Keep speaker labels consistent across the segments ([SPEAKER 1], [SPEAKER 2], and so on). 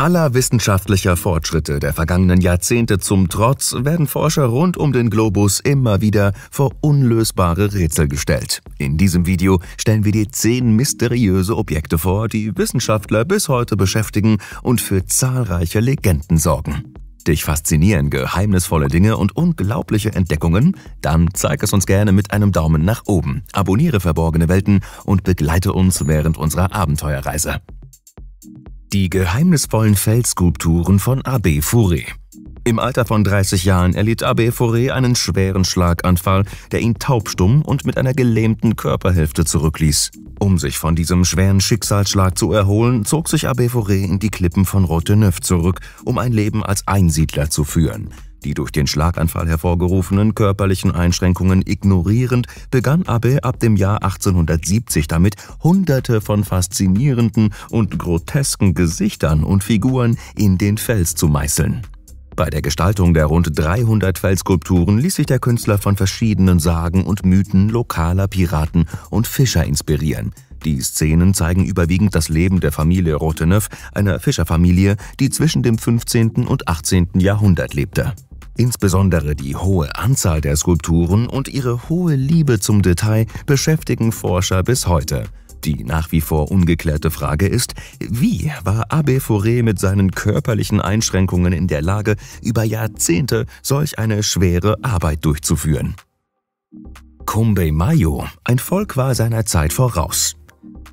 [SPEAKER 1] Aller wissenschaftlicher Fortschritte der vergangenen Jahrzehnte zum Trotz werden Forscher rund um den Globus immer wieder vor unlösbare Rätsel gestellt. In diesem Video stellen wir dir zehn mysteriöse Objekte vor, die Wissenschaftler bis heute beschäftigen und für zahlreiche Legenden sorgen. Dich faszinieren geheimnisvolle Dinge und unglaubliche Entdeckungen? Dann zeig es uns gerne mit einem Daumen nach oben, abonniere verborgene Welten und begleite uns während unserer Abenteuerreise. Die geheimnisvollen Feldskulpturen von Abbé Fouré. Im Alter von 30 Jahren erlitt Abbé Fouré einen schweren Schlaganfall, der ihn taubstumm und mit einer gelähmten Körperhälfte zurückließ. Um sich von diesem schweren Schicksalsschlag zu erholen, zog sich Abbé Fouré in die Klippen von Rotenöf zurück, um ein Leben als Einsiedler zu führen die durch den Schlaganfall hervorgerufenen körperlichen Einschränkungen ignorierend, begann Abbe ab dem Jahr 1870 damit, hunderte von faszinierenden und grotesken Gesichtern und Figuren in den Fels zu meißeln. Bei der Gestaltung der rund 300 Felsskulpturen ließ sich der Künstler von verschiedenen Sagen und Mythen lokaler Piraten und Fischer inspirieren. Die Szenen zeigen überwiegend das Leben der Familie Roteneuf, einer Fischerfamilie, die zwischen dem 15. und 18. Jahrhundert lebte. Insbesondere die hohe Anzahl der Skulpturen und ihre hohe Liebe zum Detail beschäftigen Forscher bis heute. Die nach wie vor ungeklärte Frage ist, wie war Abbé Fauré mit seinen körperlichen Einschränkungen in der Lage, über Jahrzehnte solch eine schwere Arbeit durchzuführen? Combe Mayo, ein Volk war seiner Zeit voraus.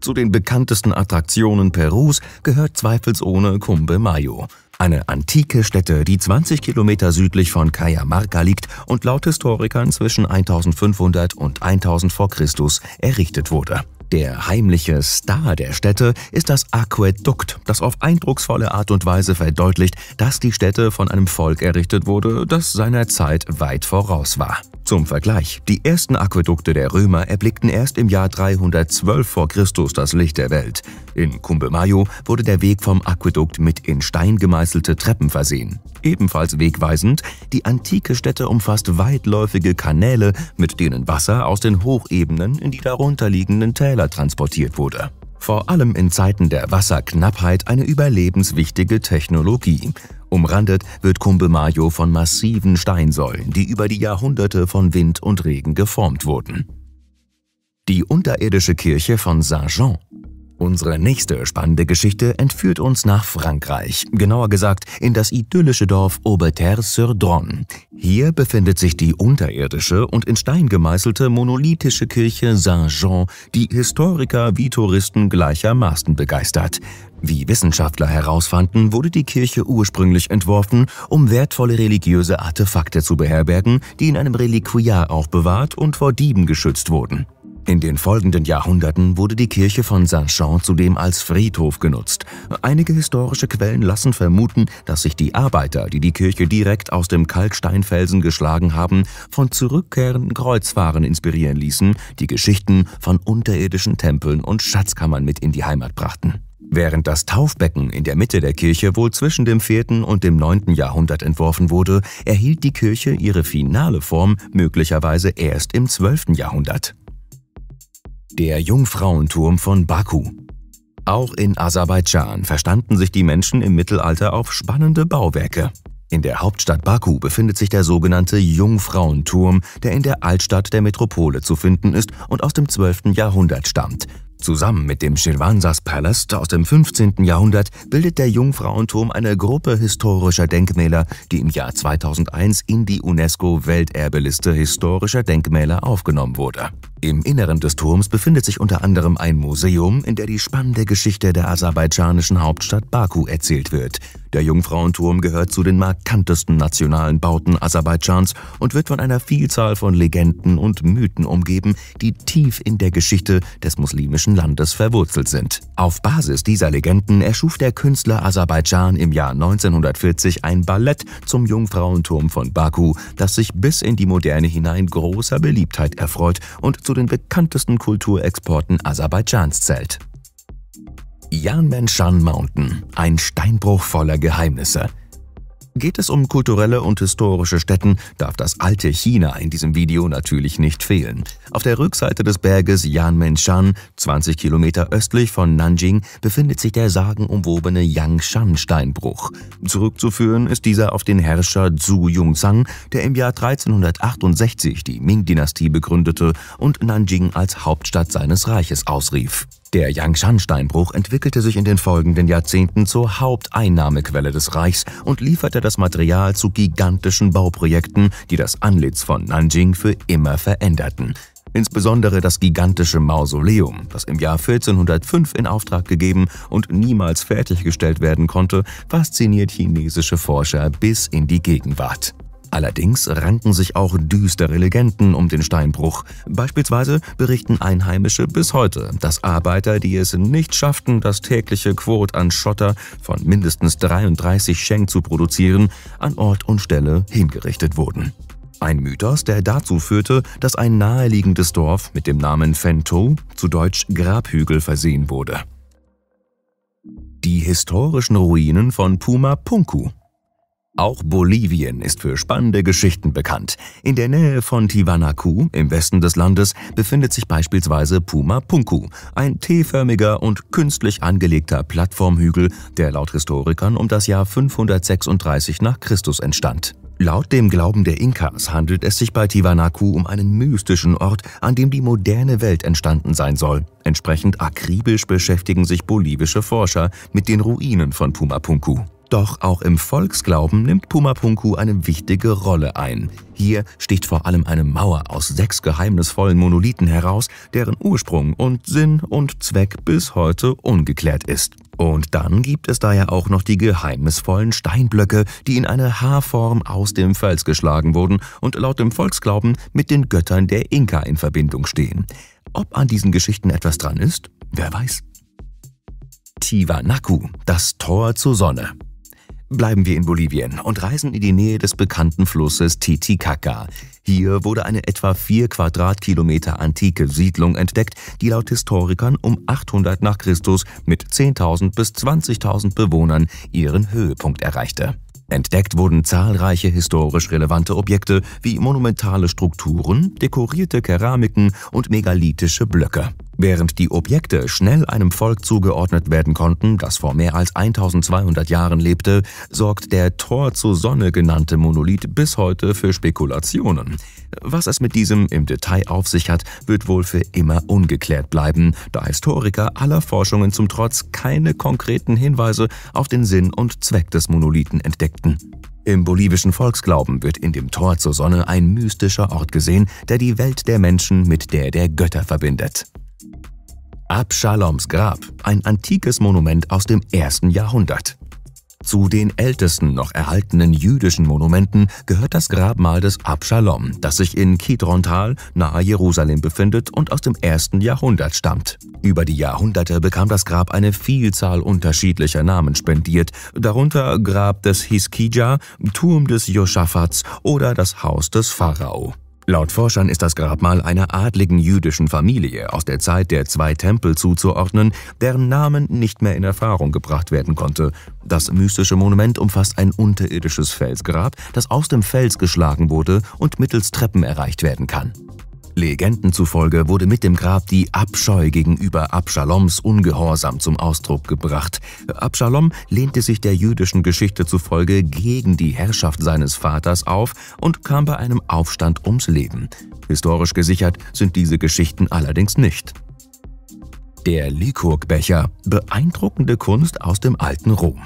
[SPEAKER 1] Zu den bekanntesten Attraktionen Perus gehört zweifelsohne Combe Mayo – eine antike Stätte, die 20 Kilometer südlich von Cajamarca liegt und laut Historikern zwischen 1500 und 1000 vor Christus errichtet wurde. Der heimliche Star der Städte ist das Aquädukt, das auf eindrucksvolle Art und Weise verdeutlicht, dass die Städte von einem Volk errichtet wurde, das seiner Zeit weit voraus war. Zum Vergleich, die ersten Aquädukte der Römer erblickten erst im Jahr 312 vor Christus das Licht der Welt. In Kumbemayo wurde der Weg vom Aquädukt mit in Stein gemeißelte Treppen versehen. Ebenfalls wegweisend, die antike Stätte umfasst weitläufige Kanäle, mit denen Wasser aus den Hochebenen in die darunterliegenden Täler transportiert wurde. Vor allem in Zeiten der Wasserknappheit eine überlebenswichtige Technologie. Umrandet wird Kumbemayo von massiven Steinsäulen, die über die Jahrhunderte von Wind und Regen geformt wurden. Die unterirdische Kirche von Saint-Jean Unsere nächste spannende Geschichte entführt uns nach Frankreich, genauer gesagt in das idyllische Dorf Aubeterre-sur-Dronne. Hier befindet sich die unterirdische und in Stein gemeißelte monolithische Kirche Saint-Jean, die Historiker wie Touristen gleichermaßen begeistert. Wie Wissenschaftler herausfanden, wurde die Kirche ursprünglich entworfen, um wertvolle religiöse Artefakte zu beherbergen, die in einem Reliquiar aufbewahrt und vor Dieben geschützt wurden. In den folgenden Jahrhunderten wurde die Kirche von Saint-Jean zudem als Friedhof genutzt. Einige historische Quellen lassen vermuten, dass sich die Arbeiter, die die Kirche direkt aus dem Kalksteinfelsen geschlagen haben, von zurückkehrenden Kreuzfahrern inspirieren ließen, die Geschichten von unterirdischen Tempeln und Schatzkammern mit in die Heimat brachten. Während das Taufbecken in der Mitte der Kirche wohl zwischen dem 4. und dem 9. Jahrhundert entworfen wurde, erhielt die Kirche ihre finale Form möglicherweise erst im 12. Jahrhundert der Jungfrauenturm von Baku. Auch in Aserbaidschan verstanden sich die Menschen im Mittelalter auf spannende Bauwerke. In der Hauptstadt Baku befindet sich der sogenannte Jungfrauenturm, der in der Altstadt der Metropole zu finden ist und aus dem 12. Jahrhundert stammt. Zusammen mit dem Shirvanzas Palast aus dem 15. Jahrhundert bildet der Jungfrauenturm eine Gruppe historischer Denkmäler, die im Jahr 2001 in die UNESCO-Welterbeliste historischer Denkmäler aufgenommen wurde. Im Inneren des Turms befindet sich unter anderem ein Museum, in der die spannende Geschichte der aserbaidschanischen Hauptstadt Baku erzählt wird, der Jungfrauenturm gehört zu den markantesten nationalen Bauten Aserbaidschans und wird von einer Vielzahl von Legenden und Mythen umgeben, die tief in der Geschichte des muslimischen Landes verwurzelt sind. Auf Basis dieser Legenden erschuf der Künstler Aserbaidschan im Jahr 1940 ein Ballett zum Jungfrauenturm von Baku, das sich bis in die Moderne hinein großer Beliebtheit erfreut und zu den bekanntesten Kulturexporten Aserbaidschans zählt. Yanmanshan Mountain, ein Steinbruch voller Geheimnisse. Geht es um kulturelle und historische Stätten, darf das alte China in diesem Video natürlich nicht fehlen. Auf der Rückseite des Berges Yanmenshan, 20 Kilometer östlich von Nanjing, befindet sich der sagenumwobene Yangshan-Steinbruch. Zurückzuführen ist dieser auf den Herrscher Zhu Yongzhang, der im Jahr 1368 die Ming-Dynastie begründete und Nanjing als Hauptstadt seines Reiches ausrief. Der Yangshan-Steinbruch entwickelte sich in den folgenden Jahrzehnten zur Haupteinnahmequelle des Reichs und lieferte das Material zu gigantischen Bauprojekten, die das Anlitz von Nanjing für immer veränderten. Insbesondere das gigantische Mausoleum, das im Jahr 1405 in Auftrag gegeben und niemals fertiggestellt werden konnte, fasziniert chinesische Forscher bis in die Gegenwart. Allerdings ranken sich auch düstere Legenden um den Steinbruch. Beispielsweise berichten Einheimische bis heute, dass Arbeiter, die es nicht schafften, das tägliche Quot an Schotter von mindestens 33 Schenk zu produzieren, an Ort und Stelle hingerichtet wurden. Ein Mythos, der dazu führte, dass ein naheliegendes Dorf mit dem Namen Fento, zu Deutsch Grabhügel, versehen wurde. Die historischen Ruinen von Puma Punku auch Bolivien ist für spannende Geschichten bekannt. In der Nähe von Tiwanaku, im Westen des Landes, befindet sich beispielsweise Puma Punku, ein T-förmiger und künstlich angelegter Plattformhügel, der laut Historikern um das Jahr 536 nach Christus entstand. Laut dem Glauben der Inkas handelt es sich bei Tiwanaku um einen mystischen Ort, an dem die moderne Welt entstanden sein soll. Entsprechend akribisch beschäftigen sich bolivische Forscher mit den Ruinen von Puma Pumapunku. Doch auch im Volksglauben nimmt Pumapunku eine wichtige Rolle ein. Hier sticht vor allem eine Mauer aus sechs geheimnisvollen Monolithen heraus, deren Ursprung und Sinn und Zweck bis heute ungeklärt ist. Und dann gibt es da ja auch noch die geheimnisvollen Steinblöcke, die in eine Haarform aus dem Fels geschlagen wurden und laut dem Volksglauben mit den Göttern der Inka in Verbindung stehen. Ob an diesen Geschichten etwas dran ist, wer weiß. Tiwanaku, das Tor zur Sonne. Bleiben wir in Bolivien und reisen in die Nähe des bekannten Flusses Titicaca. Hier wurde eine etwa 4 Quadratkilometer antike Siedlung entdeckt, die laut Historikern um 800 nach Christus mit 10.000 bis 20.000 Bewohnern ihren Höhepunkt erreichte. Entdeckt wurden zahlreiche historisch relevante Objekte wie monumentale Strukturen, dekorierte Keramiken und megalithische Blöcke. Während die Objekte schnell einem Volk zugeordnet werden konnten, das vor mehr als 1200 Jahren lebte, sorgt der Tor zur Sonne genannte Monolith bis heute für Spekulationen. Was es mit diesem im Detail auf sich hat, wird wohl für immer ungeklärt bleiben, da Historiker aller Forschungen zum Trotz keine konkreten Hinweise auf den Sinn und Zweck des Monolithen entdeckten. Im bolivischen Volksglauben wird in dem Tor zur Sonne ein mystischer Ort gesehen, der die Welt der Menschen mit der der Götter verbindet. Abschaloms Grab, ein antikes Monument aus dem ersten Jahrhundert. Zu den ältesten noch erhaltenen jüdischen Monumenten gehört das Grabmal des Abschalom, das sich in Kidrontal nahe Jerusalem befindet und aus dem ersten Jahrhundert stammt. Über die Jahrhunderte bekam das Grab eine Vielzahl unterschiedlicher Namen spendiert, darunter Grab des Hiskija, Turm des Joschafats oder das Haus des Pharao. Laut Forschern ist das Grabmal einer adligen jüdischen Familie aus der Zeit der zwei Tempel zuzuordnen, deren Namen nicht mehr in Erfahrung gebracht werden konnte. Das mystische Monument umfasst ein unterirdisches Felsgrab, das aus dem Fels geschlagen wurde und mittels Treppen erreicht werden kann. Legenden zufolge wurde mit dem Grab die Abscheu gegenüber Abschaloms Ungehorsam zum Ausdruck gebracht. Abschalom lehnte sich der jüdischen Geschichte zufolge gegen die Herrschaft seines Vaters auf und kam bei einem Aufstand ums Leben. Historisch gesichert sind diese Geschichten allerdings nicht. Der Lykurgbecher, beeindruckende Kunst aus dem alten Rom.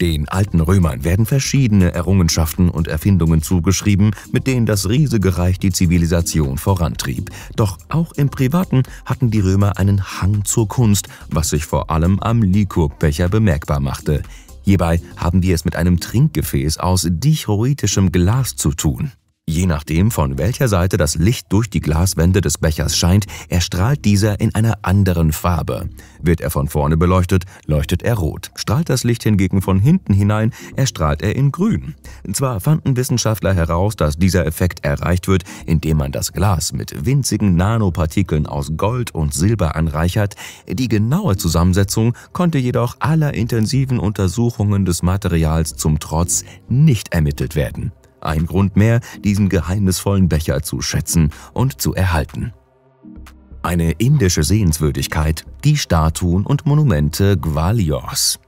[SPEAKER 1] Den alten Römern werden verschiedene Errungenschaften und Erfindungen zugeschrieben, mit denen das riesige Reich die Zivilisation vorantrieb. Doch auch im Privaten hatten die Römer einen Hang zur Kunst, was sich vor allem am Likurbecher bemerkbar machte. Hierbei haben wir es mit einem Trinkgefäß aus dichroitischem Glas zu tun. Je nachdem, von welcher Seite das Licht durch die Glaswände des Bechers scheint, erstrahlt dieser in einer anderen Farbe. Wird er von vorne beleuchtet, leuchtet er rot. Strahlt das Licht hingegen von hinten hinein, erstrahlt er in grün. Zwar fanden Wissenschaftler heraus, dass dieser Effekt erreicht wird, indem man das Glas mit winzigen Nanopartikeln aus Gold und Silber anreichert, die genaue Zusammensetzung konnte jedoch aller intensiven Untersuchungen des Materials zum Trotz nicht ermittelt werden. Ein Grund mehr, diesen geheimnisvollen Becher zu schätzen und zu erhalten. Eine indische Sehenswürdigkeit, die Statuen und Monumente Gwaliors.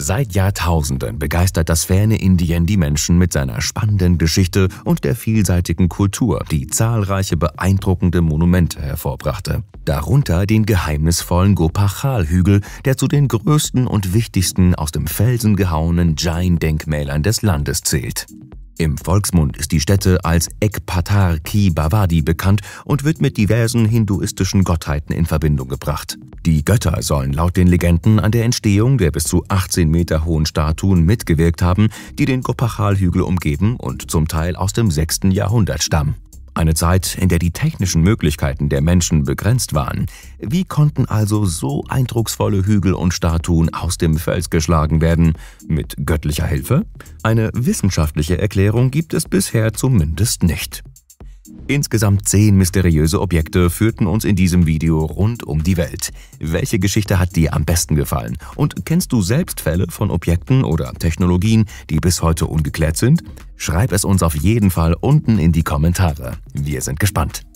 [SPEAKER 1] Seit Jahrtausenden begeistert das ferne Indien die Menschen mit seiner spannenden Geschichte und der vielseitigen Kultur, die zahlreiche beeindruckende Monumente hervorbrachte. Darunter den geheimnisvollen Gopachal-Hügel, der zu den größten und wichtigsten aus dem Felsen gehauenen Jain-Denkmälern des Landes zählt. Im Volksmund ist die Stätte als Ekpatar Ki Bhavadi bekannt und wird mit diversen hinduistischen Gottheiten in Verbindung gebracht. Die Götter sollen laut den Legenden an der Entstehung der bis zu 18 Meter hohen Statuen mitgewirkt haben, die den Gopachal-Hügel umgeben und zum Teil aus dem 6. Jahrhundert stammen. Eine Zeit, in der die technischen Möglichkeiten der Menschen begrenzt waren. Wie konnten also so eindrucksvolle Hügel und Statuen aus dem Fels geschlagen werden? Mit göttlicher Hilfe? Eine wissenschaftliche Erklärung gibt es bisher zumindest nicht. Insgesamt zehn mysteriöse Objekte führten uns in diesem Video rund um die Welt. Welche Geschichte hat dir am besten gefallen? Und kennst du selbst Fälle von Objekten oder Technologien, die bis heute ungeklärt sind? Schreib es uns auf jeden Fall unten in die Kommentare. Wir sind gespannt.